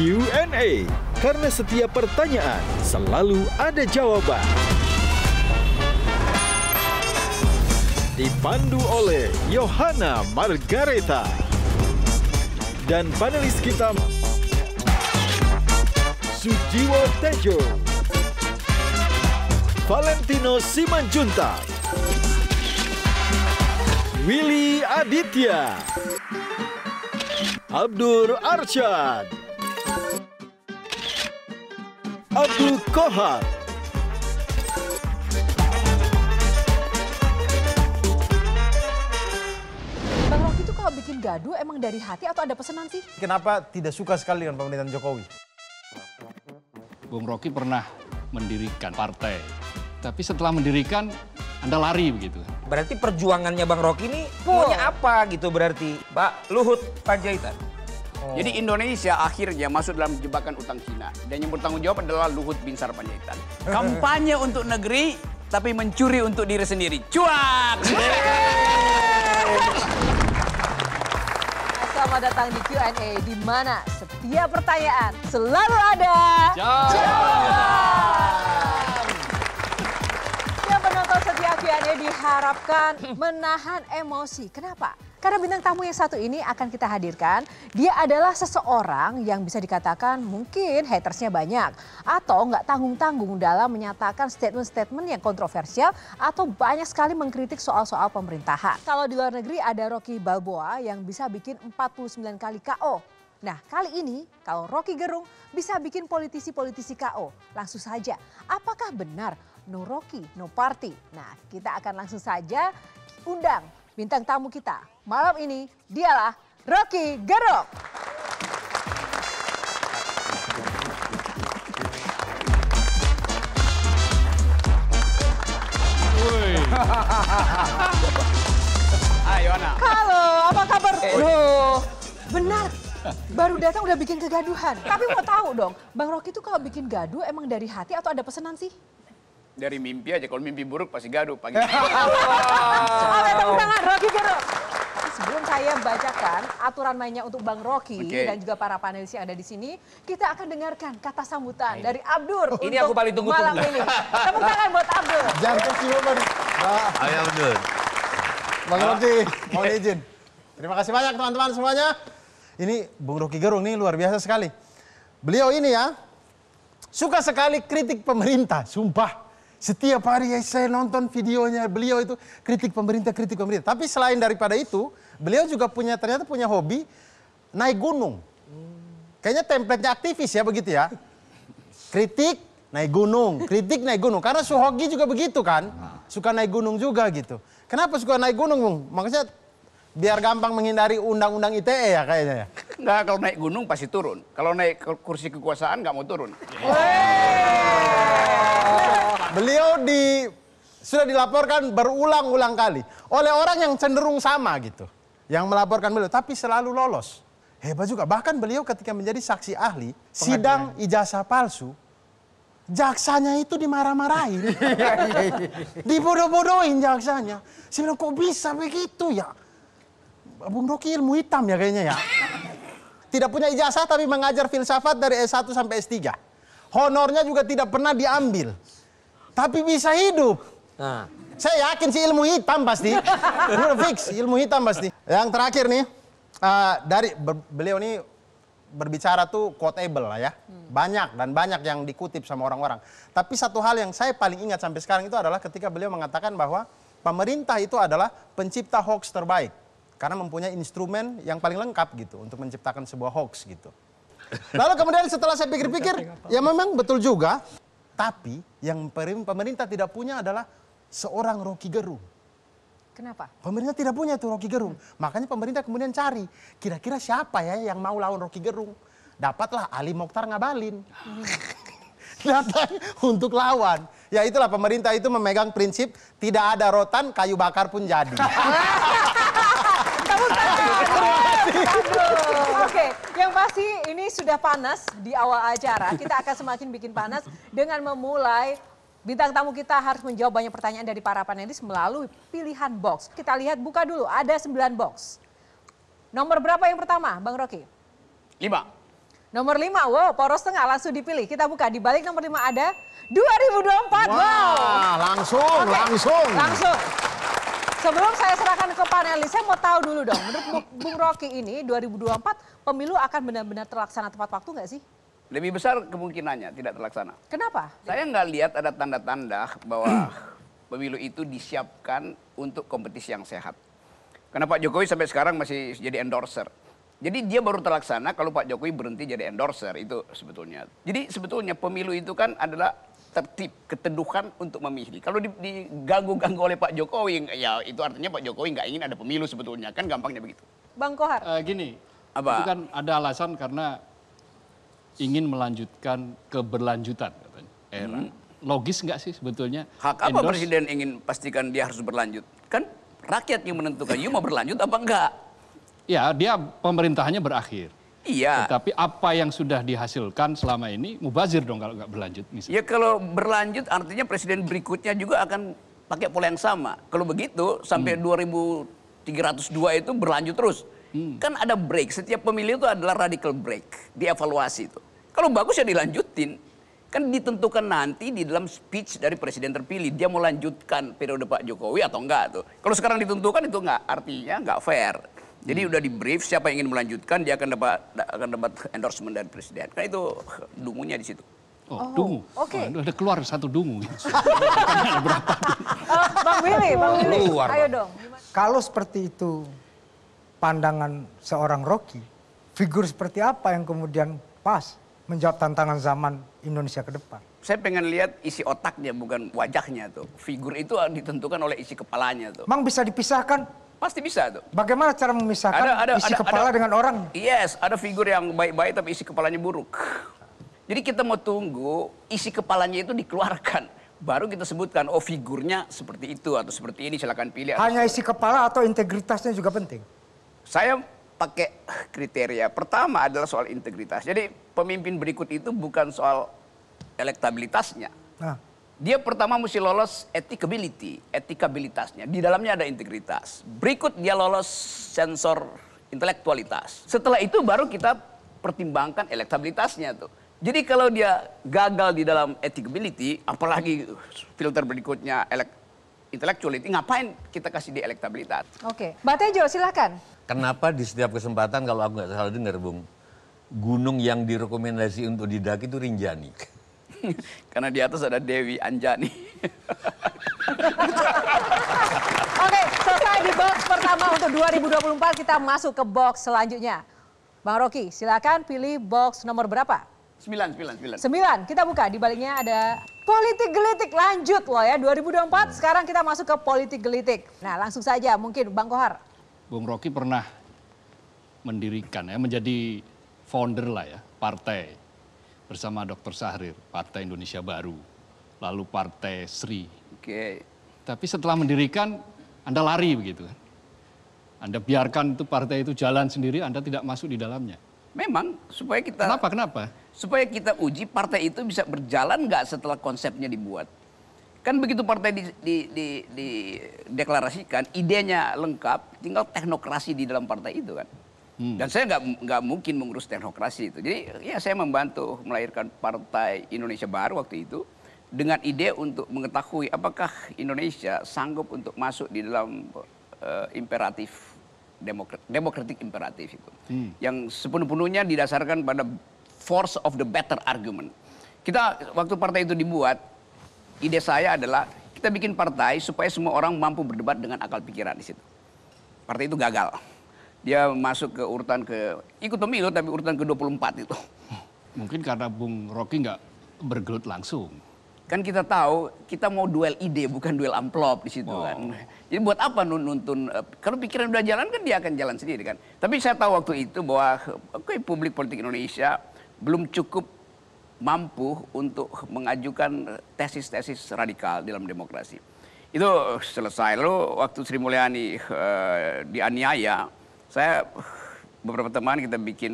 Q&A karena setiap pertanyaan selalu ada jawaban. Dipandu oleh Johanna Margareta dan panelis kita Sujiwo Tejo, Valentino Simanjunta Willy Aditya, Abdur Arsyad, Abdul Kohar. Bang Rocky itu kalau bikin gaduh emang dari hati atau ada pesanan sih? Kenapa tidak suka sekali dengan pemerintahan Jokowi? Bung Rocky pernah mendirikan partai. Tapi setelah mendirikan, Anda lari begitu. Berarti perjuangannya Bang Rocky ini punya apa gitu berarti? Pak Luhut Panjaitan. Oh. Jadi Indonesia akhirnya masuk dalam jebakan utang Cina. Dan yang bertanggung jawab adalah Luhut Bin Sarpanjaitan. Kampanye untuk negeri, tapi mencuri untuk diri sendiri. Cuak! Selamat datang di Q&A, di mana setiap pertanyaan selalu ada... Jawab! Yang penonton setia Q&A diharapkan menahan emosi. Kenapa? Karena bintang tamu yang satu ini akan kita hadirkan, dia adalah seseorang yang bisa dikatakan mungkin hatersnya banyak. Atau nggak tanggung-tanggung dalam menyatakan statement-statement yang kontroversial atau banyak sekali mengkritik soal-soal pemerintahan. Kalau di luar negeri ada Rocky Balboa yang bisa bikin 49 kali KO. Nah kali ini kalau Rocky Gerung bisa bikin politisi-politisi KO. Langsung saja, apakah benar no Rocky, no party? Nah kita akan langsung saja undang Bintang tamu kita malam ini dialah Rocky Gerong. Ayo anak. Halo, apa kabar? Eh, Loh, eh. benar. Baru datang udah bikin kegaduhan. Tapi mau tahu dong, Bang Rocky itu kalau bikin gaduh emang dari hati atau ada pesanan sih? dari mimpi aja. Kalau mimpi buruk pasti gaduh pagi. Oke, tepuk tangan Rocky Gerung. Sebelum saya bacakan aturan mainnya untuk Bang Rocky okay. dan juga para panelis yang ada di sini, kita akan dengarkan kata sambutan Ayo. dari Abdur ini untuk aku paling tunggu malam tunggu. ini. Tepuk tangan buat Abdur. Jangan siuman. Nah. Ayo Abdur. Bang Rocky, mau izin. Terima kasih banyak teman-teman semuanya. Ini Bung Rocky Gerung ini luar biasa sekali. Beliau ini ya, suka sekali kritik pemerintah, sumpah. Setiap hari ya, saya nonton videonya beliau itu kritik pemerintah, kritik pemerintah. Tapi selain daripada itu, beliau juga punya ternyata punya hobi naik gunung. Kayaknya template-nya aktivis ya begitu ya. Kritik naik gunung, kritik naik gunung. Karena suhogi juga begitu kan. Suka naik gunung juga gitu. Kenapa suka naik gunung, Bung? Makanya biar gampang menghindari undang-undang ITE ya kayaknya ya. Enggak, kalau naik gunung pasti turun. Kalau naik kursi kekuasaan nggak mau turun. Yeah. Beliau di sudah dilaporkan berulang-ulang kali oleh orang yang cenderung sama gitu. Yang melaporkan beliau tapi selalu lolos. Hebat juga. Bahkan beliau ketika menjadi saksi ahli sidang ijazah palsu jaksanya itu dimarah-marahin. Dibodoh-bodohin jaksanya. Saya bilang kok bisa begitu ya? Bung Doki ilmu hitam ya kayaknya ya. Tidak punya ijazah tapi mengajar filsafat dari S1 sampai S3. Honornya juga tidak pernah diambil tapi bisa hidup. Nah. Saya yakin sih ilmu hitam pasti. Udah fix, ilmu hitam pasti. Yang terakhir nih, uh, dari ber, beliau nih berbicara tuh quotable lah ya. Hmm. Banyak dan banyak yang dikutip sama orang-orang. Tapi satu hal yang saya paling ingat sampai sekarang itu adalah ketika beliau mengatakan bahwa pemerintah itu adalah pencipta hoax terbaik. Karena mempunyai instrumen yang paling lengkap gitu untuk menciptakan sebuah hoax gitu. Lalu kemudian setelah saya pikir-pikir, ya memang betul juga. Tapi yang pemerintah tidak punya adalah seorang Rocky Gerung. Kenapa? Pemerintah tidak punya itu Rocky Gerung. Hmm. Makanya pemerintah kemudian cari kira-kira siapa ya yang mau lawan Rocky Gerung. Dapatlah Ali Mokhtar ngabalin. Hmm. Datang untuk lawan. Ya itulah pemerintah itu memegang prinsip tidak ada rotan kayu bakar pun jadi. Oke, yang pasti sudah panas di awal acara. Kita akan semakin bikin panas dengan memulai bintang tamu kita harus menjawab banyak pertanyaan dari para panelis melalui pilihan box. Kita lihat buka dulu, ada sembilan box. Nomor berapa yang pertama, Bang Rocky? Lima. Nomor lima. wow, poros tengah langsung dipilih. Kita buka, di balik nomor lima ada 2024. Wow, wow. langsung, okay. langsung. Langsung. Sebelum saya serahkan ke panelis, saya mau tahu dulu dong, menurut Bung Rocky ini 2024 pemilu akan benar-benar terlaksana tepat waktu nggak sih? Lebih besar kemungkinannya tidak terlaksana. Kenapa? Saya nggak lihat ada tanda-tanda bahwa pemilu itu disiapkan untuk kompetisi yang sehat. Karena Pak Jokowi sampai sekarang masih jadi endorser. Jadi dia baru terlaksana kalau Pak Jokowi berhenti jadi endorser itu sebetulnya. Jadi sebetulnya pemilu itu kan adalah tertib, keteduhan untuk memilih. Kalau diganggu-ganggu oleh Pak Jokowi, ya itu artinya Pak Jokowi nggak ingin ada pemilu sebetulnya, kan gampangnya begitu. Bang Kohar. Uh, gini, Apa? itu kan ada alasan karena ingin melanjutkan keberlanjutan katanya, era. Hmm. Logis nggak sih sebetulnya? Hak apa endorse? Presiden ingin pastikan dia harus berlanjut? Kan rakyat yang menentukan, you iya, mau berlanjut apa enggak? Ya, dia pemerintahannya berakhir. Iya. Tetapi apa yang sudah dihasilkan selama ini mubazir dong kalau nggak berlanjut misalnya. Ya kalau berlanjut artinya presiden berikutnya juga akan pakai pola yang sama. Kalau begitu sampai hmm. 2302 itu berlanjut terus. Hmm. Kan ada break, setiap pemilih itu adalah radical break, dievaluasi itu. Kalau bagus ya dilanjutin. Kan ditentukan nanti di dalam speech dari presiden terpilih, dia mau lanjutkan periode Pak Jokowi atau enggak tuh. Kalau sekarang ditentukan itu enggak, artinya enggak fair. Jadi hmm. udah di brief siapa yang ingin melanjutkan dia akan dapat akan dapat endorsement dari presiden. Kan itu dungunya di situ. Oh, oh dungu. Oke. Okay. keluar satu dungu. berapa? Eh, bang Willy, Bang Willy. Keluar, Ayo dong. Kalau seperti itu pandangan seorang Rocky, figur seperti apa yang kemudian pas menjawab tantangan zaman Indonesia ke depan? Saya pengen lihat isi otaknya bukan wajahnya tuh. Figur itu ditentukan oleh isi kepalanya tuh. Mang bisa dipisahkan Pasti bisa tuh. Bagaimana cara memisahkan ada, ada, isi ada, kepala ada, dengan orang? Yes, ada figur yang baik-baik tapi isi kepalanya buruk. Jadi kita mau tunggu isi kepalanya itu dikeluarkan. Baru kita sebutkan, oh figurnya seperti itu atau seperti ini silahkan pilih. Hanya isi kepala atau integritasnya juga penting? Saya pakai kriteria. Pertama adalah soal integritas. Jadi pemimpin berikut itu bukan soal elektabilitasnya. Nah dia pertama mesti lolos etikability, etikabilitasnya. Di dalamnya ada integritas. Berikut dia lolos sensor intelektualitas. Setelah itu baru kita pertimbangkan elektabilitasnya tuh. Jadi kalau dia gagal di dalam etikability, apalagi uh, filter berikutnya elek intellectuality, ngapain kita kasih dia elektabilitas? Oke, Mbak Tejo silakan. Kenapa di setiap kesempatan kalau aku nggak salah dengar Bung, gunung yang direkomendasi untuk didaki itu Rinjani? Karena di atas ada Dewi Anjani. Oke, selesai di box pertama untuk 2024. Kita masuk ke box selanjutnya. Bang Rocky, silakan pilih box nomor berapa? 9, 9, 9. 9. Kita buka, di baliknya ada politik gelitik. Lanjut loh ya, 2024 hmm. sekarang kita masuk ke politik gelitik. Nah langsung saja mungkin Bang Kohar. Bung Rocky pernah mendirikan ya, menjadi founder lah ya, partai bersama Dr. Sahrir, Partai Indonesia Baru, lalu Partai Sri. Oke. Okay. Tapi setelah mendirikan, Anda lari begitu kan? Anda biarkan itu partai itu jalan sendiri, Anda tidak masuk di dalamnya. Memang supaya kita Kenapa kenapa? Supaya kita uji partai itu bisa berjalan nggak setelah konsepnya dibuat. Kan begitu partai di, di, di, dideklarasikan, idenya lengkap, tinggal teknokrasi di dalam partai itu kan. Hmm. Dan saya nggak nggak mungkin mengurus teknokrasi itu. Jadi ya saya membantu melahirkan partai Indonesia Baru waktu itu dengan ide untuk mengetahui apakah Indonesia sanggup untuk masuk di dalam uh, imperatif demokratik imperatif itu. Hmm. Yang sepenuh-penuhnya didasarkan pada force of the better argument. Kita waktu partai itu dibuat, ide saya adalah kita bikin partai supaya semua orang mampu berdebat dengan akal pikiran di situ. Partai itu gagal dia masuk ke urutan ke ikut pemilu tapi urutan ke 24 itu. Mungkin karena Bung Rocky nggak bergelut langsung. Kan kita tahu kita mau duel ide bukan duel amplop di situ oh. kan. Jadi buat apa nuntun eh, kalau pikiran udah jalan kan dia akan jalan sendiri kan. Tapi saya tahu waktu itu bahwa okay, publik politik Indonesia belum cukup mampu untuk mengajukan eh, tesis-tesis radikal dalam demokrasi. Itu eh, selesai. Lalu waktu Sri Mulyani uh, dianiaya, saya beberapa teman kita bikin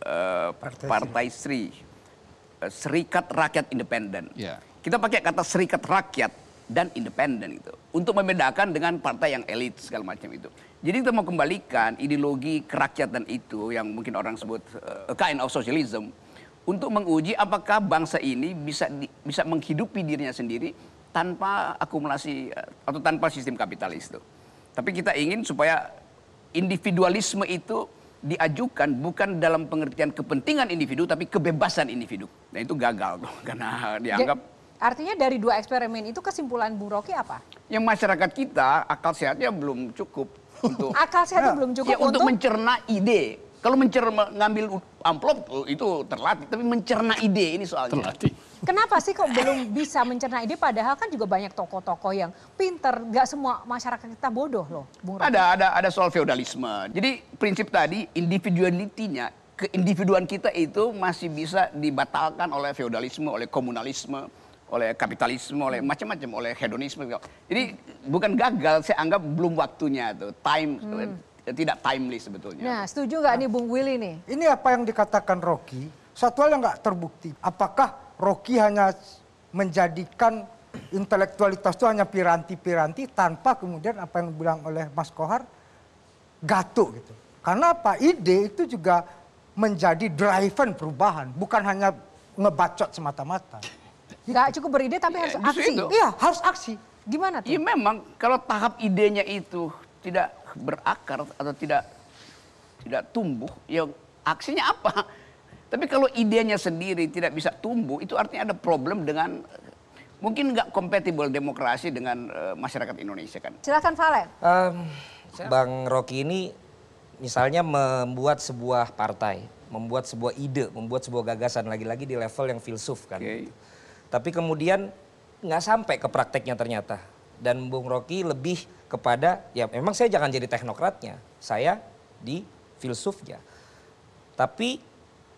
uh, Partai, Partai Sri. Sri, eh, Serikat Rakyat Independen. Yeah. Kita pakai kata Serikat Rakyat dan independen itu untuk membedakan dengan partai yang elit segala macam itu. Jadi kita mau kembalikan ideologi kerakyatan itu yang mungkin orang sebut uh, eh, kind of socialism untuk menguji apakah bangsa ini bisa di, bisa menghidupi dirinya sendiri tanpa akumulasi atau tanpa sistem kapitalis itu. Tapi kita ingin supaya individualisme itu diajukan bukan dalam pengertian kepentingan individu tapi kebebasan individu. Nah itu gagal tuh karena dianggap Artinya dari dua eksperimen itu kesimpulan Bu Rocky apa? Yang masyarakat kita akal sehatnya belum cukup untuk akal sehatnya nah, belum cukup ya, untuk, untuk mencerna ide kalau mencerna ngambil amplop oh, itu terlatih, tapi mencerna ide ini soalnya. Terlatih. Kenapa sih kok belum bisa mencerna ide padahal kan juga banyak tokoh-tokoh yang pinter, Gak semua masyarakat kita bodoh loh, Bung Ada ada ada soal feodalisme. Jadi prinsip tadi individualitinya keindividuan kita itu masih bisa dibatalkan oleh feodalisme, oleh komunalisme, oleh kapitalisme, oleh hmm. macam-macam, oleh hedonisme. Jadi bukan gagal, saya anggap belum waktunya tuh. Time hmm tidak timely sebetulnya. Nah, setuju nggak nih Bung Willy nih? Ini apa yang dikatakan Rocky, satu hal yang nggak terbukti. Apakah Rocky hanya menjadikan intelektualitas itu hanya piranti-piranti tanpa kemudian apa yang dibilang oleh Mas Kohar gatuk gitu. Karena apa? Ide itu juga menjadi driven perubahan, bukan hanya ngebacot semata-mata. Gitu. Gak cukup beride tapi ya, harus iya, aksi. Iya, harus aksi. Gimana tuh? Iya memang kalau tahap idenya itu tidak berakar atau tidak tidak tumbuh, ya aksinya apa? Tapi kalau idenya sendiri tidak bisa tumbuh, itu artinya ada problem dengan mungkin nggak kompatibel demokrasi dengan uh, masyarakat Indonesia kan. Silakan Vale. Um, Bang Rocky ini misalnya membuat sebuah partai, membuat sebuah ide, membuat sebuah gagasan lagi-lagi di level yang filsuf kan. Okay. Tapi kemudian nggak sampai ke prakteknya ternyata dan Bung Rocky lebih kepada ya memang saya jangan jadi teknokratnya. Saya di filsufnya. Tapi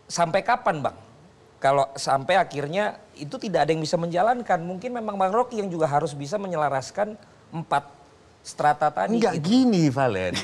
sampai kapan, Bang? Kalau sampai akhirnya itu tidak ada yang bisa menjalankan. Mungkin memang Bang Rocky yang juga harus bisa menyelaraskan empat strata tadi. Enggak itu. gini, Valen.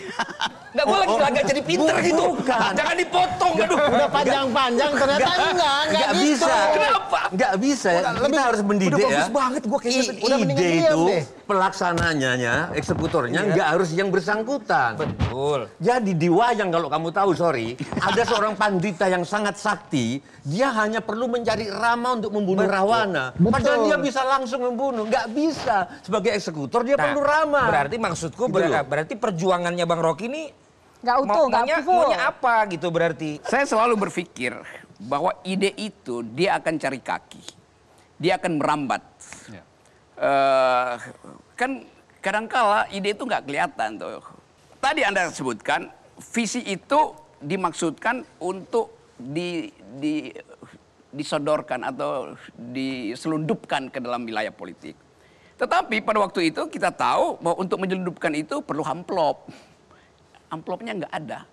Enggak, gue oh, lagi oh, oh. jadi pinter bukan. gitu. Bukan. Jangan dipotong. Aduh. Udah panjang-panjang ternyata enggak, enggak, enggak, enggak gitu. bisa. Kenapa? Enggak bisa ya. Udah, Kita lebih, harus mendidik ya. Udah bagus banget gue kayaknya. Gitu. udah ide itu deh pelaksananya, eksekutornya iya. nggak yeah. harus yang bersangkutan. Betul. Jadi di wayang kalau kamu tahu, sorry, ada seorang pandita yang sangat sakti, dia hanya perlu mencari Rama untuk membunuh Betul. Rawana. Betul. Padahal dia bisa langsung membunuh, nggak bisa. Sebagai eksekutor dia nah, perlu Rama. Berarti maksudku gitu ber berarti perjuangannya Bang Rocky ini nggak utuh, nggak maunya, maunya apa gitu berarti? Saya selalu berpikir bahwa ide itu dia akan cari kaki, dia akan merambat. Yeah. Ya. Uh, kan kadangkala ide itu nggak kelihatan tuh. Tadi Anda sebutkan visi itu dimaksudkan untuk di, di disodorkan atau diselundupkan ke dalam wilayah politik. Tetapi pada waktu itu kita tahu bahwa untuk menyelundupkan itu perlu amplop. Amplopnya nggak ada.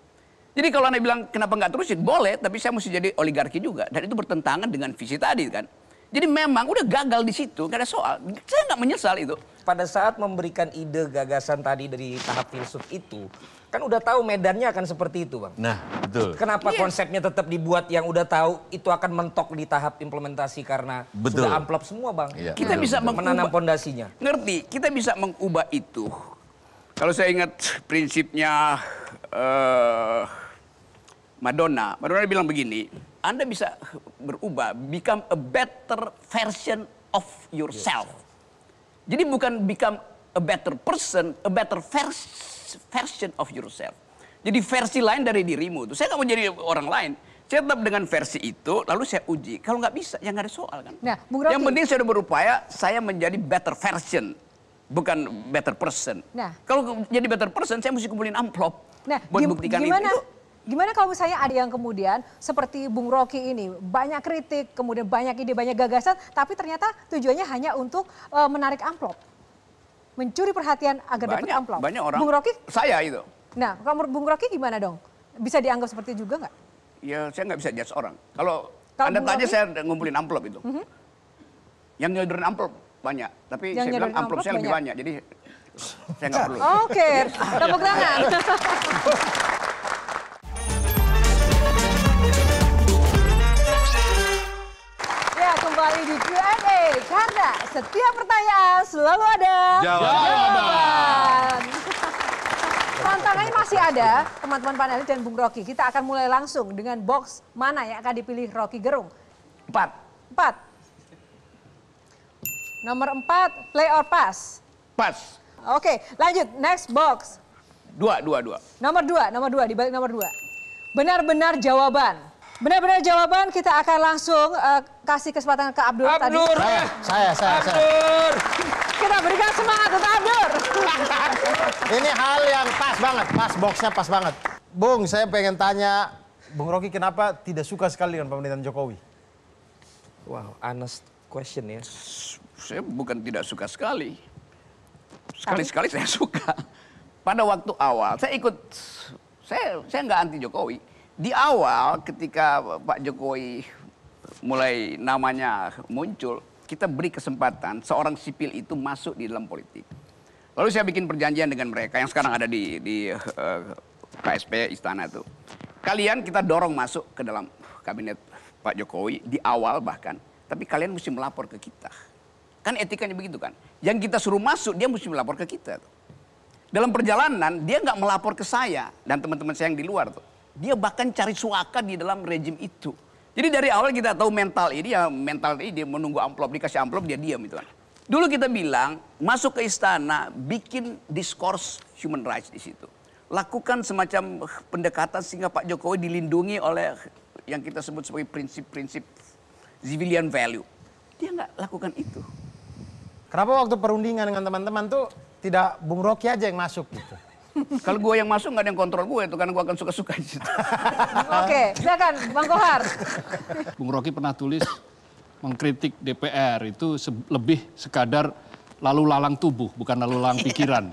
Jadi kalau Anda bilang kenapa nggak terusin, boleh tapi saya mesti jadi oligarki juga. Dan itu bertentangan dengan visi tadi kan. Jadi memang udah gagal di situ, gak ada soal. Saya nggak menyesal itu. Pada saat memberikan ide gagasan tadi dari tahap filsuf itu, kan udah tahu medannya akan seperti itu, Bang. Nah, betul. Kenapa yeah. konsepnya tetap dibuat yang udah tahu itu akan mentok di tahap implementasi karena betul. sudah amplop semua, Bang. Yeah. Kita betul, bisa betul. menanam pondasinya. Ngerti, kita bisa mengubah itu. Kalau saya ingat prinsipnya uh, Madonna, Madonna bilang begini, anda bisa berubah, become a better version of yourself. Jadi bukan become a better person, a better vers version of yourself. Jadi versi lain dari dirimu itu. Saya nggak mau jadi orang lain. Saya tetap dengan versi itu, lalu saya uji. Kalau nggak bisa, ya nggak ada soal kan. Nah, Bung yang penting saya sudah berupaya, saya menjadi better version. Bukan better person. Nah, kalau jadi better person, saya mesti kumpulin amplop. Nah, buat buktikan gimana? itu Gimana kalau misalnya ada yang kemudian seperti Bung Rocky ini banyak kritik, kemudian banyak ide, banyak gagasan, tapi ternyata tujuannya hanya untuk e, menarik amplop, mencuri perhatian agar dapat amplop. Banyak orang. Bung Rocky? Saya itu. Nah, kalau Bung Rocky gimana dong? Bisa dianggap seperti juga nggak? Ya, saya nggak bisa judge orang. Kalau, kalau anda Bung tanya Rocky? saya ngumpulin amplop itu. Mm -hmm. Yang nyodorin amplop banyak, tapi yang saya bilang amplop, saya banyak. lebih banyak. Jadi saya nggak perlu. Oke, okay. tepuk tangan. kembali di Q&A karena setiap pertanyaan selalu ada jawaban. Tantangannya masih ada, teman-teman panelis dan Bung Rocky. Kita akan mulai langsung dengan box mana yang akan dipilih Rocky Gerung. Empat. Empat. Nomor empat, play or pass? Pass. Oke, lanjut. Next box. Dua, dua, dua. Nomor dua, nomor dua, dibalik nomor dua. Benar-benar jawaban. Benar-benar jawaban kita akan langsung uh, kasih kesempatan ke Abdur, Abdur tadi. Saya, saya, saya. Abdur. Saya. Kita berikan semangat untuk Abdur. Ini hal yang pas banget, pas boxnya pas banget. Bung, saya pengen tanya, Bung Rocky kenapa tidak suka sekali dengan pemerintahan Jokowi? Wow, honest question ya. Saya bukan tidak suka sekali. Sekali-sekali saya suka. Pada waktu awal, saya ikut, saya saya anti Jokowi di awal ketika Pak Jokowi mulai namanya muncul, kita beri kesempatan seorang sipil itu masuk di dalam politik. Lalu saya bikin perjanjian dengan mereka yang sekarang ada di, di uh, eh, KSP Istana itu. Kalian kita dorong masuk ke dalam kabinet Pak Jokowi di awal bahkan. Tapi kalian mesti melapor ke kita. Kan etikanya begitu kan. Yang kita suruh masuk dia mesti melapor ke kita. Tuh. Dalam perjalanan dia nggak melapor ke saya dan teman-teman saya yang di luar tuh. Dia bahkan cari suaka di dalam rejim itu. Jadi dari awal kita tahu mental ini ya mental ini dia menunggu amplop dikasih amplop dia diam itu kan. Dulu kita bilang masuk ke istana bikin diskurs human rights di situ. Lakukan semacam pendekatan sehingga Pak Jokowi dilindungi oleh yang kita sebut sebagai prinsip-prinsip civilian value. Dia nggak lakukan itu. Kenapa waktu perundingan dengan teman-teman tuh tidak Bung Rocky aja yang masuk gitu? Kalau gue yang masuk nggak ada yang kontrol gue itu karena gue akan suka-suka di situ. Oke, silakan Bang Kohar. Bung Rocky pernah tulis mengkritik DPR itu se lebih sekadar lalu lalang tubuh bukan lalu lalang pikiran.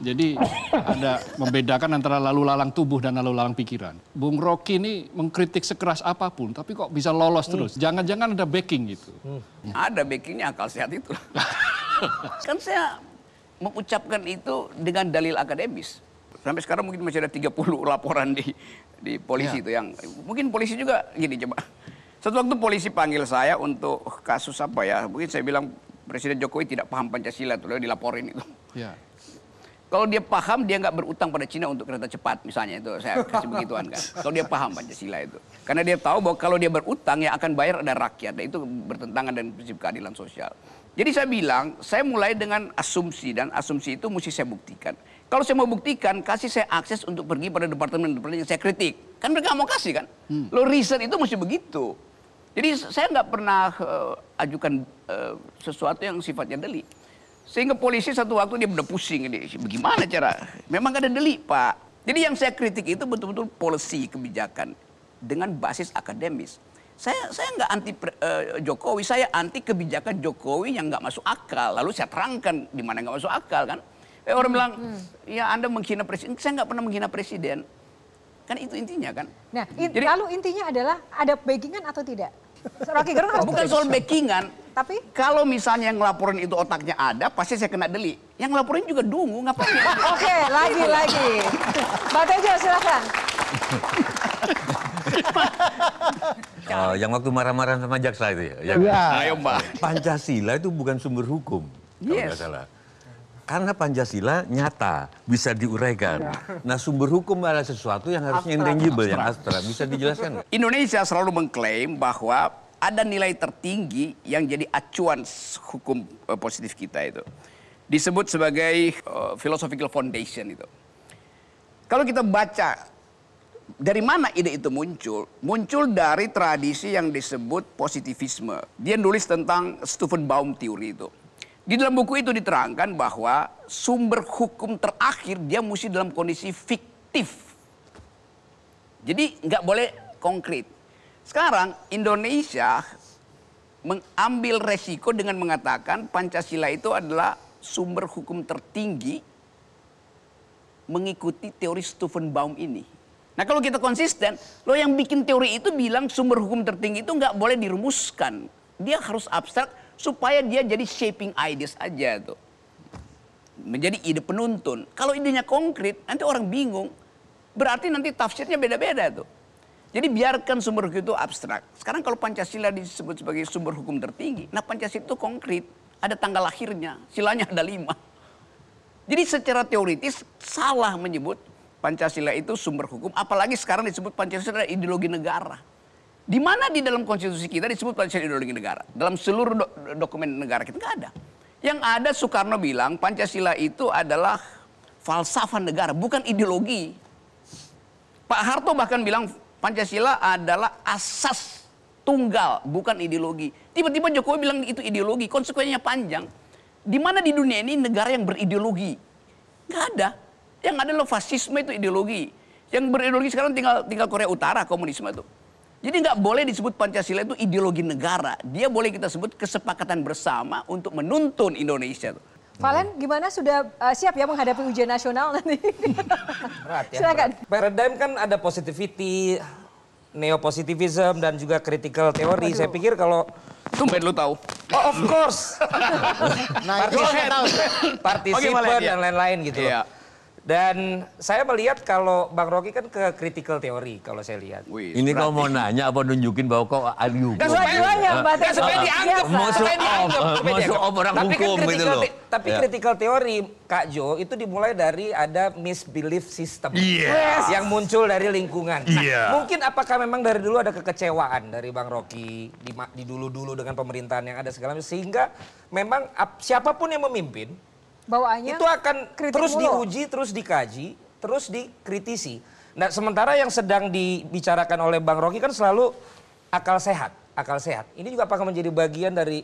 Jadi ada membedakan antara lalu lalang tubuh dan lalu lalang pikiran. Bung Rocky ini mengkritik sekeras apapun, tapi kok bisa lolos terus? Jangan-jangan ada backing gitu. Hmm. Ada backingnya akal sehat itu. kan saya mengucapkan itu dengan dalil akademis. Sampai sekarang mungkin masih ada 30 laporan di di polisi ya. itu yang mungkin polisi juga gini coba. Satu waktu polisi panggil saya untuk kasus apa ya? Mungkin saya bilang Presiden Jokowi tidak paham Pancasila itu dilaporin itu. Ya. Kalau dia paham dia nggak berutang pada Cina untuk kereta cepat misalnya itu saya kasih begituan kan. Kalau dia paham Pancasila itu. Karena dia tahu bahwa kalau dia berutang yang akan bayar ada rakyat. Dan nah, itu bertentangan dengan prinsip keadilan sosial. Jadi saya bilang, saya mulai dengan asumsi dan asumsi itu mesti saya buktikan. Kalau saya mau buktikan, kasih saya akses untuk pergi pada departemen-departemen yang saya kritik. Kan mereka mau kasih kan? Hmm. Lo riset itu mesti begitu. Jadi saya nggak pernah uh, ajukan uh, sesuatu yang sifatnya delik. Sehingga polisi satu waktu dia udah pusing. ini, bagaimana cara? Memang ada delik Pak. Jadi yang saya kritik itu betul-betul polisi kebijakan dengan basis akademis. Saya saya nggak anti uh, Jokowi, saya anti kebijakan Jokowi yang nggak masuk akal. Lalu saya terangkan di mana nggak masuk akal kan. Eh, orang hmm, bilang, hmm. ya Anda menghina presiden. Saya nggak pernah menghina presiden. Kan itu intinya kan. Nah, hmm. in, Jadi, lalu intinya adalah ada backingan atau tidak? Rocky Gerung harus Bukan soal backingan. Tapi? Kalau misalnya yang ngelaporin itu otaknya ada, pasti saya kena deli. Yang laporin juga dungu, ngapain. Oke, lagi-lagi. Mbak Tejo, silakan. uh, yang waktu marah-marah sama jaksa itu ya. Yang, ya. Iya. Ayo Mbak. Pancasila itu bukan sumber hukum. Yes. Kalau nggak salah. Karena Pancasila nyata, bisa diuraikan. Iya. Nah sumber hukum adalah sesuatu yang harusnya intangible, yang astra. Bisa dijelaskan? Indonesia selalu mengklaim bahwa ada nilai tertinggi yang jadi acuan hukum eh, positif kita itu. Disebut sebagai uh, philosophical foundation itu. Kalau kita baca dari mana ide itu muncul? Muncul dari tradisi yang disebut positivisme. Dia nulis tentang Stephen Baum teori itu. Di dalam buku itu diterangkan bahwa sumber hukum terakhir dia mesti dalam kondisi fiktif. Jadi nggak boleh konkret. Sekarang Indonesia mengambil resiko dengan mengatakan Pancasila itu adalah sumber hukum tertinggi mengikuti teori Stephen Baum ini. Nah kalau kita konsisten, lo yang bikin teori itu bilang sumber hukum tertinggi itu nggak boleh dirumuskan. Dia harus abstrak supaya dia jadi shaping ideas aja tuh. Menjadi ide penuntun. Kalau idenya konkret, nanti orang bingung. Berarti nanti tafsirnya beda-beda tuh. Jadi biarkan sumber hukum itu abstrak. Sekarang kalau Pancasila disebut sebagai sumber hukum tertinggi, nah Pancasila itu konkret. Ada tanggal lahirnya, silanya ada lima. Jadi secara teoritis salah menyebut Pancasila itu sumber hukum, apalagi sekarang disebut Pancasila adalah ideologi negara. Di mana di dalam konstitusi kita disebut Pancasila ideologi negara? Dalam seluruh do dokumen negara kita nggak ada. Yang ada Soekarno bilang Pancasila itu adalah falsafah negara, bukan ideologi. Pak Harto bahkan bilang Pancasila adalah asas tunggal, bukan ideologi. Tiba-tiba Jokowi bilang itu ideologi, konsekuensinya panjang. Di mana di dunia ini negara yang berideologi? Nggak ada. Yang ada lo fasisme itu ideologi. Yang berideologi sekarang tinggal tinggal Korea Utara komunisme itu. Jadi nggak boleh disebut Pancasila itu ideologi negara. Dia boleh kita sebut kesepakatan bersama untuk menuntun Indonesia. Tuh. Valen, gimana sudah uh, siap ya menghadapi ujian nasional nanti? berat ya. Silakan. Berat. Paradigm kan ada positivity, neopositivism dan juga critical theory. Aduh. Saya pikir kalau Tumben lu tahu. Oh, of course. nah, Partisipan okay, dan lain-lain gitu. Iya. Loh. Dan saya melihat kalau Bang Rocky kan ke critical theory kalau saya lihat. Wih, ini kau mau nanya apa nunjukin bahwa kau ahli hukum? Gak supaya nanya, Mbak. Gak supaya dianggap. Masuk off, masuk off orang tapi kan hukum kan gitu loh. Tapi yeah. critical theory, Kak Jo, itu dimulai dari ada misbelief system. Iya. Yes. Yang muncul dari lingkungan. Nah, yeah. Mungkin apakah memang dari dulu ada kekecewaan dari Bang Rocky di dulu-dulu dengan pemerintahan yang ada segala macam. Sehingga memang siapapun yang memimpin, Bawaannya itu akan terus mulu. diuji, terus dikaji, terus dikritisi. Nah, sementara yang sedang dibicarakan oleh Bang Rocky kan selalu akal sehat, akal sehat. Ini juga apakah menjadi bagian dari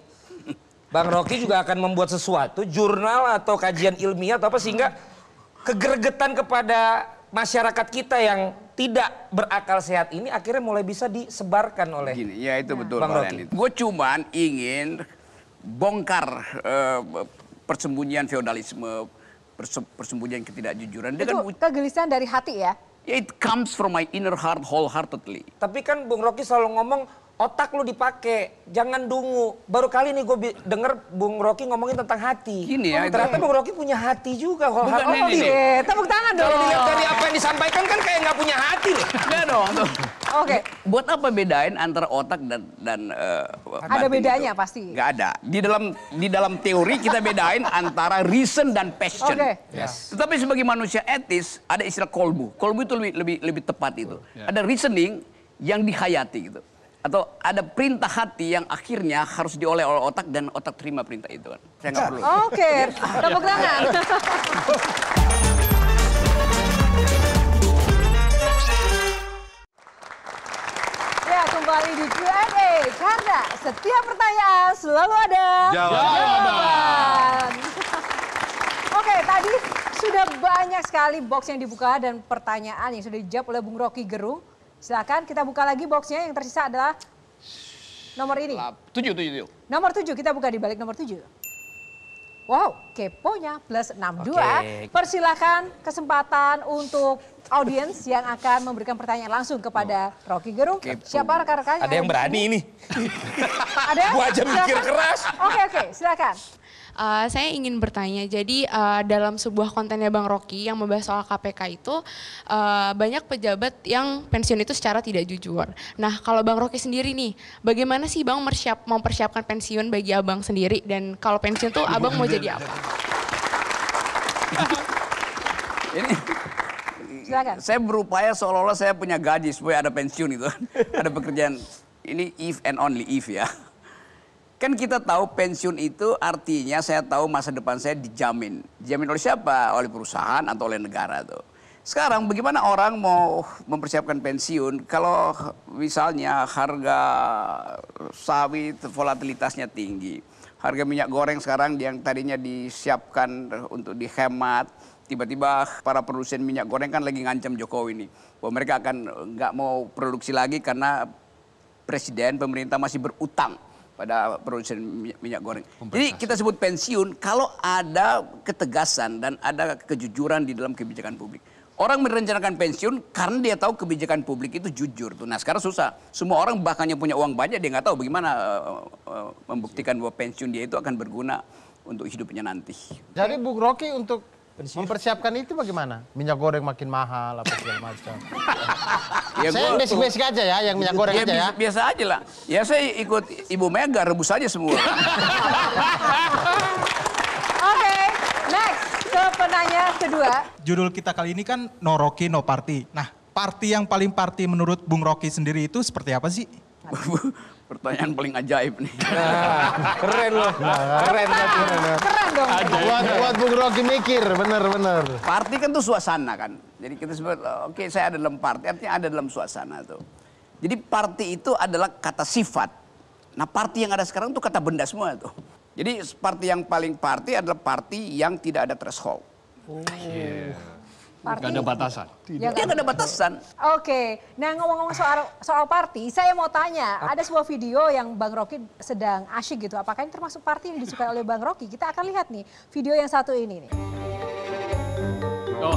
Bang Rocky juga akan membuat sesuatu jurnal atau kajian ilmiah atau apa sehingga kegergetan kepada masyarakat kita yang tidak berakal sehat ini akhirnya mulai bisa disebarkan oleh Gini, ya itu ya. betul Bang Rocky. Gue cuman ingin bongkar uh, persembunyian feodalisme, persembunyian ketidakjujuran. Itu dengan kegelisahan dari hati ya? It comes from my inner heart wholeheartedly. Tapi kan Bung Rocky selalu ngomong otak lu dipakai, jangan dungu. Baru kali ini gue denger Bung Rocky ngomongin tentang hati. Gini oh, ya. Oh, ternyata itu... Bung Rocky punya hati juga. Kalau Bukan oh, ini. tepuk tangan dong. Kalau dilihat dari apa yang disampaikan kan kayak nggak punya hati loh. Enggak dong. Oke. Okay. Buat apa bedain antara otak dan dan uh, Ada gitu? bedanya itu? pasti. Gak ada. Di dalam di dalam teori kita bedain antara reason dan passion. Oke. Okay. Yes. Tetapi sebagai manusia etis ada istilah kolbu. Kolbu itu lebih lebih lebih tepat itu. Yeah. Ada reasoning yang dihayati gitu atau ada perintah hati yang akhirnya harus dioleh oleh otak dan otak terima perintah itu kan. Saya nggak perlu. Oke, tepuk iya. tangan. ya, kembali di Q&A karena setiap pertanyaan selalu ada jawaban. Oke, tadi sudah banyak sekali box yang dibuka dan pertanyaan yang sudah dijawab oleh Bung Rocky Gerung silakan kita buka lagi boxnya yang tersisa adalah nomor ini. Tujuh, tujuh, tujuh. Nomor tujuh, kita buka di balik nomor tujuh. Wow, keponya plus 62. Okay. Persilahkan kesempatan untuk audiens yang akan memberikan pertanyaan langsung kepada oh. Rocky Gerung. Kepo. Siapa rekan-rekannya? Ada yang berani ini. Ada? Gua aja mikir keras. Oke, okay, oke, okay, silakan. Uh, saya ingin bertanya, jadi uh, dalam sebuah kontennya Bang Rocky yang membahas soal KPK itu uh, banyak pejabat yang pensiun itu secara tidak jujur. Nah, kalau Bang Rocky sendiri nih, bagaimana sih Bang mersiap, mempersiapkan pensiun bagi Abang sendiri dan kalau pensiun tuh Abang mau jadi apa? Ini Silakan. Saya berupaya seolah-olah saya punya gaji supaya ada pensiun itu. ada pekerjaan. Ini if and only if ya. Kan kita tahu pensiun itu artinya saya tahu masa depan saya dijamin. Dijamin oleh siapa? Oleh perusahaan atau oleh negara tuh. Sekarang bagaimana orang mau mempersiapkan pensiun kalau misalnya harga sawit volatilitasnya tinggi. Harga minyak goreng sekarang yang tadinya disiapkan untuk dihemat, tiba-tiba para produsen minyak goreng kan lagi ngancam Jokowi nih. Bahwa mereka akan nggak mau produksi lagi karena presiden, pemerintah masih berutang pada produsen minyak, minyak goreng. Jadi kita sebut pensiun kalau ada ketegasan dan ada kejujuran di dalam kebijakan publik. Orang merencanakan pensiun karena dia tahu kebijakan publik itu jujur tuh. Nah sekarang susah. Semua orang bahkan yang punya uang banyak dia nggak tahu bagaimana uh, uh, membuktikan bahwa pensiun dia itu akan berguna untuk hidupnya nanti. Jadi Bung Rocky untuk pensiun. Mempersiapkan itu bagaimana? Minyak goreng makin mahal apa segala macam. ya saya basic-basic aja ya, yang minyak goreng ya, aja ya. Biasa aja lah. Ya saya ikut Ibu Mega rebus aja semua. Oke, next, Ke penanya kedua. Judul kita kali ini kan No Rocky No Party. Nah, party yang paling party menurut Bung Rocky sendiri itu seperti apa sih? Pertanyaan paling ajaib nih. Nah, keren loh. Nah, keren, keren, keren, keren dong. Ajaib. Buat, buat Bung Rocky mikir, bener-bener. Parti kan tuh suasana kan. Jadi kita sebut, oke okay, saya ada dalam party, artinya ada dalam suasana tuh. Jadi parti itu adalah kata sifat. Nah party yang ada sekarang tuh kata benda semua tuh. Jadi party yang paling party adalah parti yang tidak ada threshold. Oh. Yeah party. Gak ada batasan. Tidak. Ya, gak ada batasan. Oke, okay. nah ngomong-ngomong soal soal party, saya mau tanya, ada sebuah video yang Bang Rocky sedang asyik gitu. Apakah ini termasuk party yang disukai oleh Bang Rocky? Kita akan lihat nih video yang satu ini nih. Oh,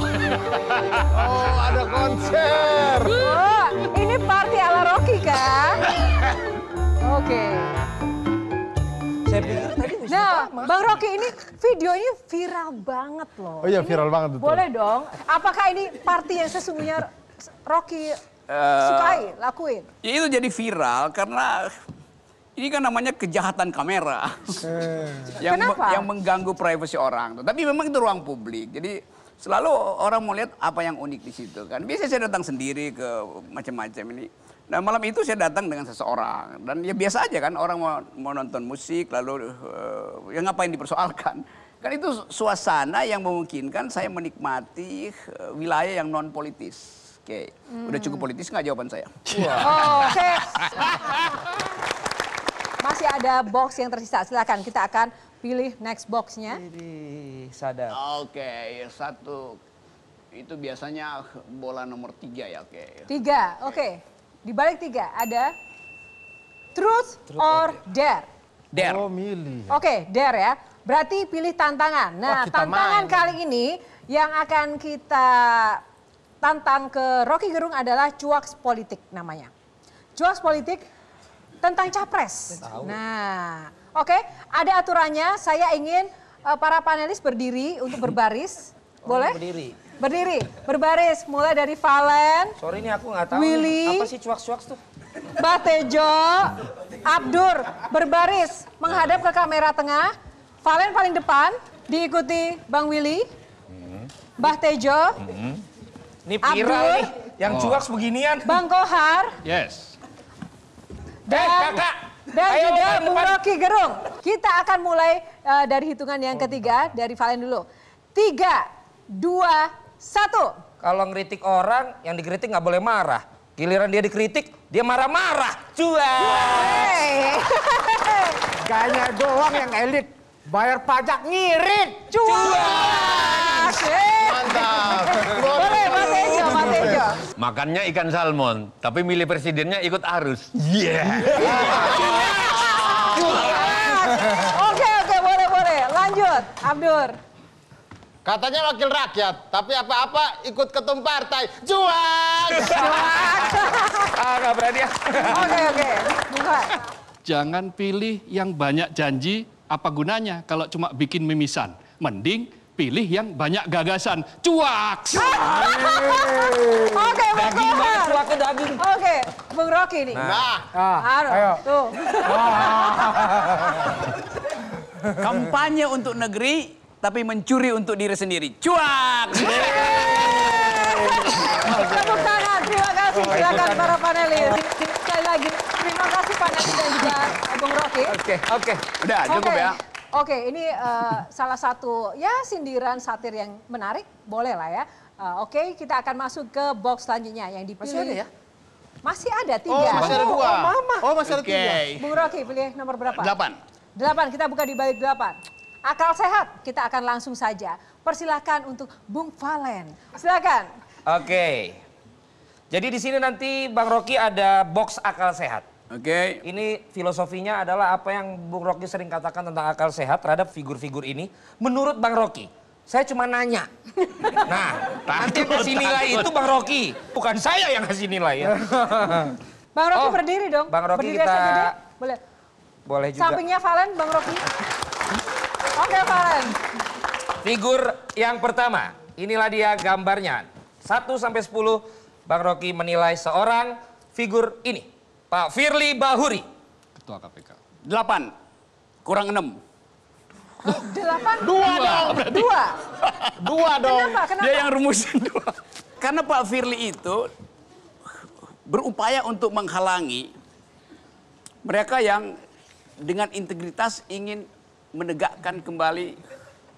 oh ada konser. Oh, ini party ala Rocky kan? Oke. Okay. Saya iya. pikir tadi Nah, Bang Rocky ini videonya viral banget loh. Oh iya, viral banget betul. Boleh dong. Apakah ini party yang sesungguhnya Rocky eh, sukai, lakuin? Ya itu jadi viral karena ini kan namanya kejahatan kamera. Eh. yang Kenapa? yang mengganggu privasi orang. Tapi memang itu ruang publik. Jadi selalu orang mau lihat apa yang unik di situ kan. Biasanya saya datang sendiri ke macam-macam ini Nah malam itu saya datang dengan seseorang dan ya biasa aja kan orang mau, mau nonton musik lalu uh, ya ngapain dipersoalkan. Kan itu suasana yang memungkinkan saya menikmati uh, wilayah yang non politis. Oke, okay. hmm. udah cukup politis nggak jawaban saya? Wow. Oh, Okay. Masih ada box yang tersisa, silakan kita akan pilih next boxnya. ini sadar. Oke, okay, satu itu biasanya bola nomor tiga ya, oke. Okay. Tiga, oke. okay. Di balik tiga ada truth, truth or, dare. Dare. Oh, Oke, okay, dare ya. Berarti pilih tantangan. Nah, Wah, tantangan main. kali ini yang akan kita tantang ke Rocky Gerung adalah cuaks politik namanya. Cuaks politik tentang capres. Tahu. Nah, oke, okay. ada aturannya. Saya ingin uh, para panelis berdiri untuk berbaris. Oh, Boleh? berdiri. Berdiri, berbaris, mulai dari Valen. Sorry ini aku nggak tahu. Willy. Apa sih cuak-cuak tuh? Batejo, Abdur, berbaris, menghadap ke kamera tengah. Valen paling depan, diikuti Bang Willy. Hmm. Bah Tejo. Hmm. Ini viral nih, yang oh. cuak beginian. Bang Kohar. Yes. Eh, dan, eh, kakak. Dan Ayo, juga Bung Rocky Gerung. Kita akan mulai uh, dari hitungan yang ketiga, dari Valen dulu. Tiga, dua, satu. Kalau ngeritik orang, yang dikritik nggak boleh marah. Giliran dia dikritik, dia marah-marah. Cua. Gaya doang yang elit. Bayar pajak ngirit. Cua. Mantap. Boleh, Mas Ejo, Mas Ejo. Makannya ikan salmon, tapi milih presidennya ikut arus. Iya. Yeah. Oke, oke, boleh, boleh. Lanjut, Abdur. Katanya wakil rakyat, tapi apa-apa ikut ketum partai. Juang! Juang! ah, gak berani ya. Oke, oke. Jangan pilih yang banyak janji, apa gunanya kalau cuma bikin mimisan. Mending pilih yang banyak gagasan. Cuak! Oke, oke. Daging banget, cuaknya daging. Oke, Bung Rocky nih. Nah. nah. Aduh, Ayo. tuh. Ah. Kampanye untuk negeri tapi mencuri untuk diri sendiri. Cuak! Tepuk tangan, terima kasih. Silakan para panelis. Sekali lagi, terima kasih panelis dan juga Bung Rocky. Oke, oke. Udah, cukup ya. Oke, ini eh, salah satu ya sindiran satir yang menarik, boleh lah ya. Eh, oke, kita akan masuk ke box selanjutnya yang dipilih. Masih ada ya? Masih ada oh, tiga. Oh, masih ada oh, dua. Oh, mama. oh masih ada tiga. Bung Rocky pilih nomor berapa? Delapan. Delapan, kita buka di balik delapan akal sehat. Kita akan langsung saja. Persilahkan untuk Bung Valen. Silakan. Oke. Okay. Jadi di sini nanti Bang Rocky ada box akal sehat. Oke. Okay. Ini filosofinya adalah apa yang Bung Rocky sering katakan tentang akal sehat terhadap figur-figur ini. Menurut Bang Rocky, saya cuma nanya. Nah, nanti kasih nilai takut. itu Bang Rocky. Bukan saya yang kasih nilai ya. Bang Rocky oh, berdiri dong. Bang Rocky berdiri kita... Boleh. Boleh juga. Sampingnya Valen, Bang Rocky. Oke, Valen. Figur yang pertama. Inilah dia gambarnya. 1 sampai 10 Bang Rocky menilai seorang figur ini. Pak Firly Bahuri. Ketua KPK. 8. Kurang 6. Delapan? Dua, dua dong. Berarti. Dua. Dua dong. Kenapa? Kenapa? Dia yang rumusin dua. Karena Pak Firly itu berupaya untuk menghalangi mereka yang dengan integritas ingin menegakkan kembali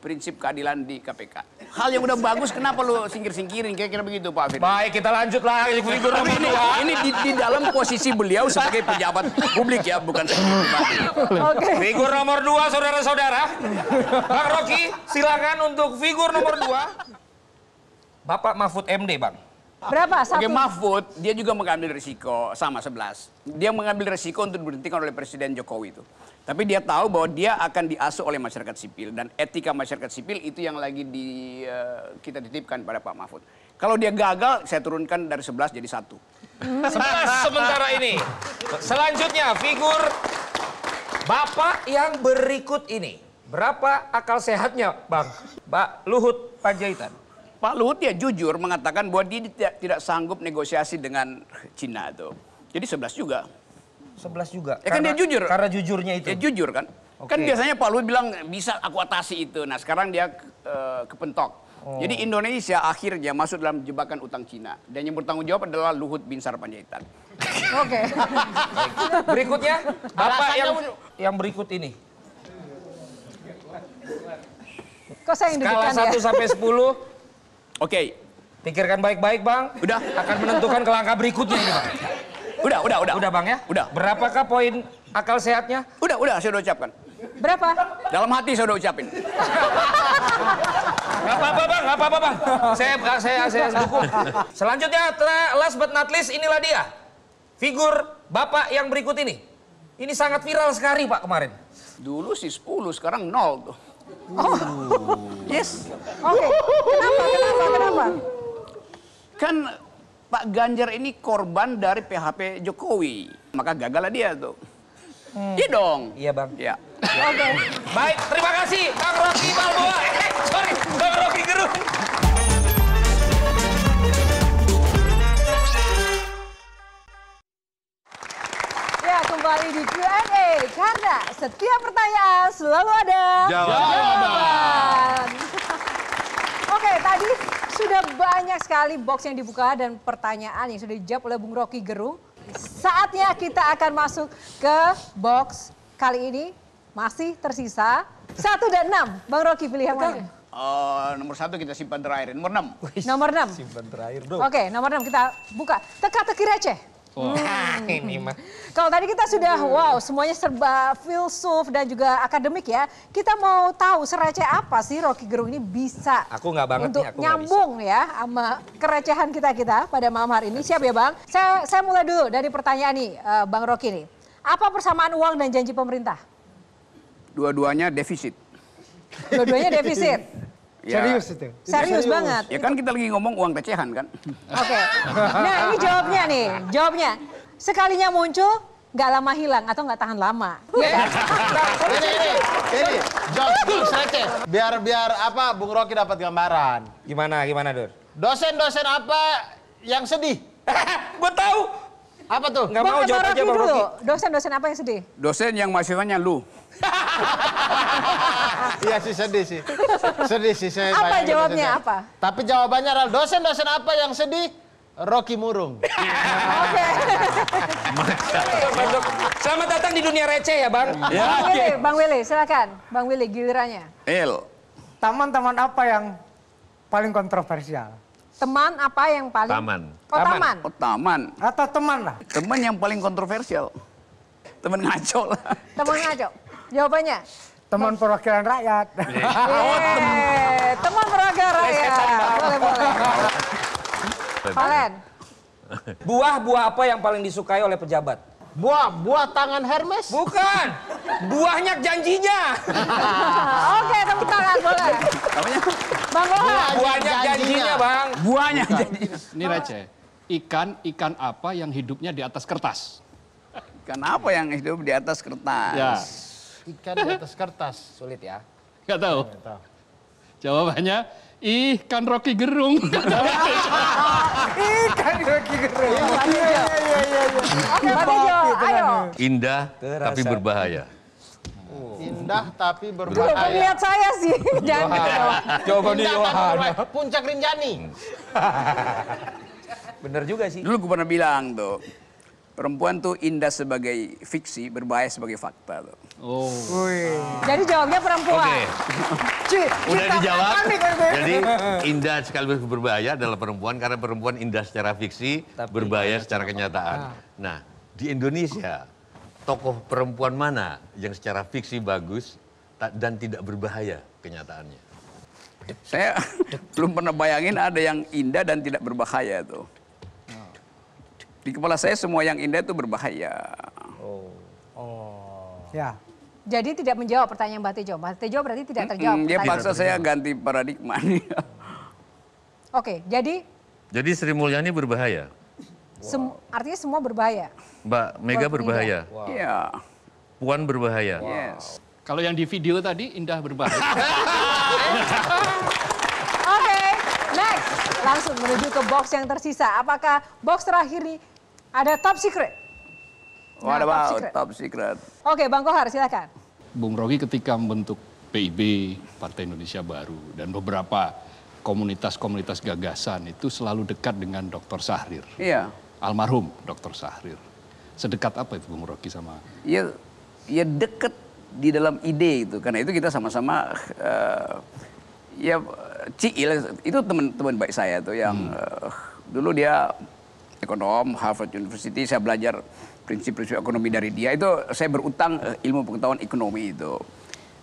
prinsip keadilan di KPK. Hal yang udah bagus kenapa lu singkir-singkirin kira-kira begitu Pak Firman. Baik, kita lanjutlah libur ini, ini di, di, dalam posisi beliau sebagai pejabat publik ya, bukan okay. Figur nomor dua saudara-saudara. Bang Rocky, silakan untuk figur nomor dua. Bapak Mahfud MD, Bang. Berapa? Satu. Oke, Mahfud, dia juga mengambil risiko sama 11. Dia mengambil risiko untuk diberhentikan oleh Presiden Jokowi itu. Tapi dia tahu bahwa dia akan diasuh oleh masyarakat sipil dan etika masyarakat sipil itu yang lagi di, uh, kita titipkan pada Pak Mahfud. Kalau dia gagal, saya turunkan dari 11 jadi satu. Sebelas sementara ini. Selanjutnya figur Bapak yang berikut ini. Berapa akal sehatnya, Bang? Pak Luhut Panjaitan. Pak Luhut ya jujur mengatakan bahwa dia tidak, tidak sanggup negosiasi dengan Cina itu. Jadi 11 juga. 11 juga. Ya karena, kan dia jujur. Karena jujurnya itu. Dia ya jujur kan. Okay. Kan biasanya Pak Luhut bilang bisa aku atasi itu. Nah sekarang dia uh, kepentok. Oh. Jadi Indonesia akhirnya masuk dalam jebakan utang Cina. Dan yang bertanggung jawab adalah Luhut Bin Sarpanjaitan. Oke. Okay. Berikutnya, Bapak yang, yang berikut ini. Kok saya yang Skala ya? sampai 10. Oke. Okay. Pikirkan baik-baik, Bang. Udah. Akan menentukan ke langkah berikutnya ini, Bang. Udah, udah, udah. Udah bang ya? Udah. Berapakah poin akal sehatnya? Udah, udah saya udah ucapkan. Berapa? Dalam hati saya udah ucapin. Gak apa-apa bang, gak apa-apa bang. Saya, saya, saya dukung. Selanjutnya, last but not least, inilah dia. Figur bapak yang berikut ini. Ini sangat viral sekali pak kemarin. Dulu sih 10, sekarang 0 tuh. Oh. Yes. Oke. Okay. Kenapa? Kenapa? Kenapa? Kan Pak Ganjar ini korban dari PHP Jokowi. Maka gagal dia tuh. Hmm. Iya dong. Iya bang. Iya. Ya. Oke. Okay. Baik, terima kasih Bang Rocky Balboa. Eh, sorry, Bang Rocky Gerung. Ya, kembali di Q&A karena setiap pertanyaan selalu ada jawaban. jawaban sudah banyak sekali box yang dibuka dan pertanyaan yang sudah dijawab oleh Bung Rocky Gerung. Saatnya kita akan masuk ke box kali ini. Masih tersisa satu dan enam. Bang Rocky pilih yang mana? Uh, nomor satu kita simpan terakhir, nomor enam. Nomor enam. Simpan terakhir dong. Oke, nomor enam kita buka. Teka-teki receh. Wow. Hmm. ini mah. Kalau tadi kita sudah wow semuanya serba filsuf dan juga akademik ya. Kita mau tahu sereceh apa sih Rocky Gerung ini bisa Aku nggak banget untuk nih, aku nyambung bisa. ya sama kerecehan kita-kita pada malam hari ini. Siap ya Bang? Saya saya mulai dulu dari pertanyaan nih eh, Bang Rocky ini, Apa persamaan uang dan janji pemerintah? Dua-duanya defisit. Dua-duanya defisit. Ya, serius itu? Serius, serius banget. Ya kan kita lagi ngomong uang recehan kan. Oke. Okay. Nah ini jawabnya nih, jawabnya. Sekalinya muncul, gak lama hilang atau gak tahan lama. Iya. ini, ini, ini, jokes receh. Biar biar apa, Bung Rocky dapat gambaran. Gimana, gimana Dur? Dosen-dosen apa yang sedih? Gue tahu. Apa tuh? Gak mau jawab aja Bung Rocky. Dosen-dosen apa yang sedih? Dosen yang mahasiswanya lu. Iya sih sedih sih. Sedih sih saya. Apa jawabnya sedih. apa? Tapi jawabannya adalah dosen-dosen apa yang sedih? Rocky Murung. Oke. Selamat datang di dunia receh ya Bang. Ya, Bang Willy, Bang Willy silakan. Bang Willy gilirannya. Il. Taman-taman apa yang paling kontroversial? Teman apa yang paling? Taman. Oh taman. taman. Oh taman. Atau teman lah. Teman yang paling kontroversial. Teman ngaco lah. Teman ngaco. Jawabannya? Teman perwakilan rakyat. Iya, teman perwakilan rakyat. Boleh, boleh. Valen. Buah-buah apa yang paling disukai oleh pejabat? Buah, buah tangan Hermes? Bukan. Buahnya janjinya. Oke, tepuk tangan boleh. Namanya? Bang Lohan. Buahnya janjinya, Bang. Buahnya janjinya. Ini receh. Ikan, ikan apa yang hidupnya di atas kertas? Ikan apa yang hidup di atas kertas? Ya. Ikan di atas kertas. Sulit ya. Gak tahu. Gak tahu. Jawabannya ikan Rocky Gerung. ikan Rocky Gerung. Iya, iya, iya. Oke, ayo. Indah tapi berbahaya. Indah tapi berbahaya. Belum lihat saya sih. Jangan. di Yohana. Puncak Rinjani. Bener juga sih. Dulu gue pernah bilang tuh perempuan tuh indah sebagai fiksi, berbahaya sebagai fakta. Tuh. Oh. Jadi jawabnya perempuan. Oke. Okay. Udah dijawab. Jadi indah sekaligus berbahaya adalah perempuan karena perempuan indah secara fiksi, Tapi berbahaya secara kenyataan. Nah, di Indonesia tokoh perempuan mana yang secara fiksi bagus dan tidak berbahaya kenyataannya? Saya belum pernah bayangin ada yang indah dan tidak berbahaya tuh. Di kepala saya semua yang indah itu berbahaya. Oh. Oh. Ya. Jadi tidak menjawab pertanyaan Mbak Tejo. Mbak Tejo berarti tidak terjawab. Hmm, dia paksa saya ganti paradigma Oke, Oke, jadi Jadi Sri Mulyani berbahaya. Wow. Sem artinya semua berbahaya. Mbak Mega berbahaya. Iya. Wow. Yeah. Puan berbahaya. Wow. Yes. Kalau yang di video tadi indah berbahaya. Oke, okay, next. Langsung menuju ke box yang tersisa. Apakah box terakhir nih ada top secret. Nah, What top secret? Top secret. Oke, Bang Kohar silakan. Bung Rogi ketika membentuk PIB, Partai Indonesia Baru, dan beberapa komunitas-komunitas gagasan itu selalu dekat dengan Dr. Sahrir. Iya. Almarhum Dr. Sahrir. Sedekat apa itu Bung Rogi sama? Iya, ya, ya dekat di dalam ide itu. Karena itu kita sama-sama uh, ya Cik itu teman-teman baik saya tuh yang hmm. uh, dulu dia ekonom Harvard University saya belajar prinsip-prinsip ekonomi dari dia itu saya berutang eh, ilmu pengetahuan ekonomi itu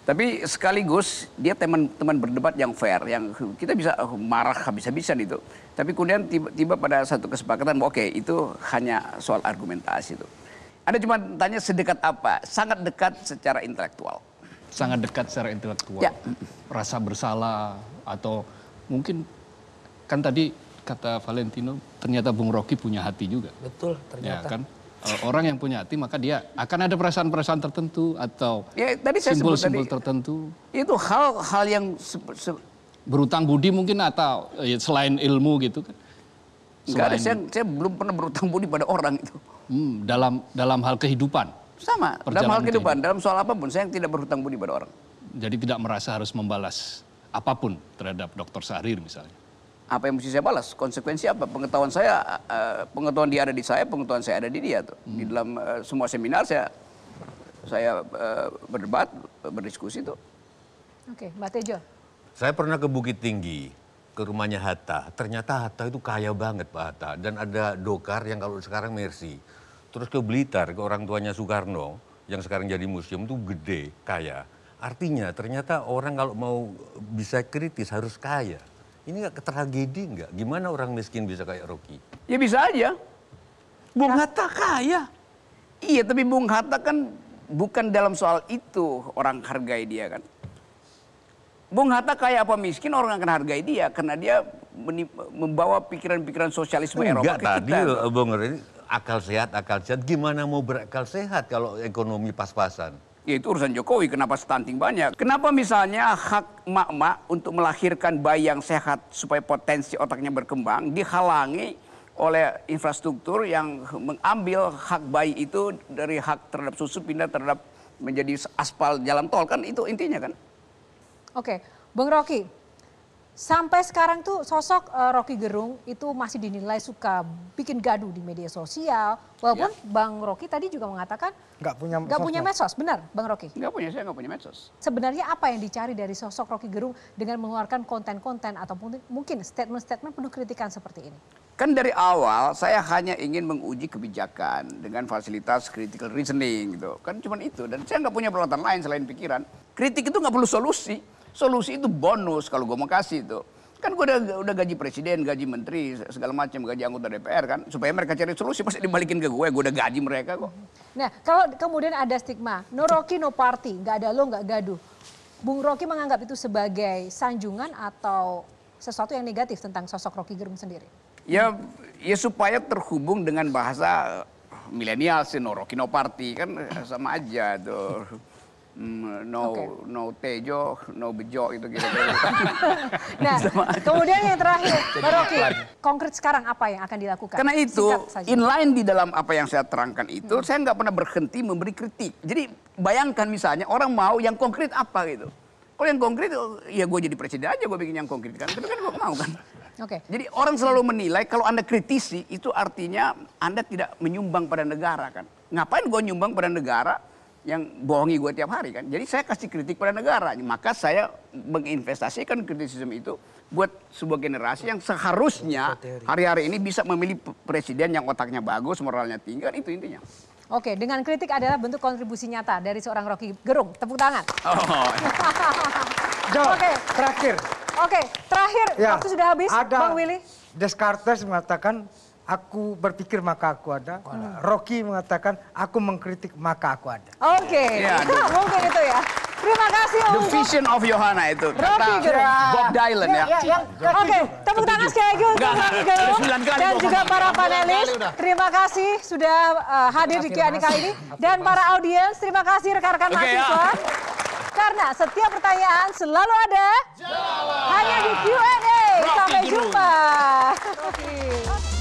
tapi sekaligus dia teman-teman berdebat yang fair, yang kita bisa eh, marah habis-habisan itu. Tapi kemudian tiba-tiba pada satu kesepakatan, oke okay, itu hanya soal argumentasi itu. Anda cuma tanya sedekat apa? Sangat dekat secara intelektual. Sangat dekat secara intelektual. Ya. Rasa bersalah atau mungkin kan tadi kata Valentino, ternyata Bung Rocky punya hati juga. Betul, ternyata. Ya, kan? E, orang yang punya hati maka dia akan ada perasaan-perasaan tertentu atau simbol ya, tadi saya simbol tertentu. Itu hal-hal yang berutang budi mungkin atau ya, selain ilmu gitu kan. Enggak ada, saya, saya belum pernah berutang budi pada orang itu. Hmm, dalam dalam hal kehidupan. Sama, dalam hal kehidupan, kehidupan, dalam soal apapun saya tidak berutang budi pada orang. Jadi tidak merasa harus membalas apapun terhadap Dokter Sahrir misalnya apa yang mesti saya balas? Konsekuensi apa? Pengetahuan saya, uh, pengetahuan dia ada di saya, pengetahuan saya ada di dia tuh. Hmm. Di dalam uh, semua seminar saya saya uh, berdebat, berdiskusi tuh. Oke, okay, Mbak Tejo. Saya pernah ke Bukit Tinggi, ke rumahnya Hatta. Ternyata Hatta itu kaya banget Pak Hatta. Dan ada dokar yang kalau sekarang Mercy. Terus ke Blitar, ke orang tuanya Soekarno, yang sekarang jadi museum itu gede, kaya. Artinya ternyata orang kalau mau bisa kritis harus kaya. Ini gak tragedi nggak? Gimana orang miskin bisa kayak Rocky? Ya bisa aja. Bung ya. Hatta kaya. Iya, tapi Bung Hatta kan bukan dalam soal itu orang hargai dia kan. Bung Hatta kaya apa miskin orang akan hargai dia karena dia membawa pikiran-pikiran sosialisme Enggak, Eropa ke tadi kita. Gitu. Bung Rini akal sehat akal sehat gimana mau berakal sehat kalau ekonomi pas-pasan? yaitu urusan Jokowi. Kenapa stunting banyak? Kenapa misalnya hak mak-mak untuk melahirkan bayi yang sehat supaya potensi otaknya berkembang dihalangi oleh infrastruktur yang mengambil hak bayi itu dari hak terhadap susu pindah terhadap menjadi aspal jalan tol kan itu intinya kan? Oke, Bung Rocky, Sampai sekarang tuh sosok uh, Rocky Gerung itu masih dinilai suka bikin gaduh di media sosial. Walaupun ya. Bang Rocky tadi juga mengatakan nggak punya nggak punya medsos, benar Bang Rocky? Nggak punya, saya nggak punya medsos. Sebenarnya apa yang dicari dari sosok Rocky Gerung dengan mengeluarkan konten-konten ataupun mungkin statement-statement penuh kritikan seperti ini? Kan dari awal saya hanya ingin menguji kebijakan dengan fasilitas critical reasoning gitu. Kan cuma itu dan saya nggak punya peralatan lain selain pikiran. Kritik itu nggak perlu solusi Solusi itu bonus kalau gue mau kasih itu. Kan gue udah, udah gaji presiden, gaji menteri, segala macam, gaji anggota DPR kan. Supaya mereka cari solusi pasti dibalikin ke gue, gue udah gaji mereka kok. Nah kalau kemudian ada stigma, no Rocky no party, nggak ada lo nggak gaduh. Bung Rocky menganggap itu sebagai sanjungan atau sesuatu yang negatif tentang sosok Rocky Gerung sendiri? Ya, ya supaya terhubung dengan bahasa milenial sih, no Rocky no party kan sama aja tuh. Mm, no okay. no Tejo, no Bejo gitu gitu. gitu. nah, nah, kemudian yang terakhir, Pak konkret sekarang apa yang akan dilakukan? Karena itu inline di dalam apa yang saya terangkan itu, hmm. saya nggak pernah berhenti memberi kritik. Jadi bayangkan misalnya orang mau yang konkret apa gitu. Kalau yang konkret, ya gue jadi presiden aja gue bikin yang konkret kan. Tapi kan gue mau kan. Okay. Jadi orang selalu menilai kalau Anda kritisi itu artinya Anda tidak menyumbang pada negara kan. Ngapain gue nyumbang pada negara yang bohongi gue tiap hari kan. Jadi saya kasih kritik pada negara. Maka saya menginvestasikan kritisisme itu buat sebuah generasi yang seharusnya hari-hari ini bisa memilih presiden yang otaknya bagus, moralnya tinggi kan itu intinya. Oke, dengan kritik adalah bentuk kontribusi nyata dari seorang Rocky Gerung. Tepuk tangan. Oh. Oke, Oke, terakhir. Oke, terakhir. Ya, waktu sudah habis, ada Bang Willy. Descartes mengatakan aku berpikir maka aku ada. Hmm. Rocky mengatakan aku mengkritik maka aku ada. Oke, okay. Ya, yeah, ya. mungkin itu ya. Terima kasih The untuk... Vision of Johanna itu. Rocky kata Bob ya, Dylan ya. ya. ya, ya. Oke, okay. tepuk tangan sekali lagi untuk Rocky dan juga para panelis. Terima kasih sudah eh, hadir di Kiani kali ini. Dan para audiens, terima kasih rekan-rekan okay, mahasiswa. Ya. Karena setiap pertanyaan selalu ada Jawa. hanya di Q&A. Sampai jumpa. Rocky.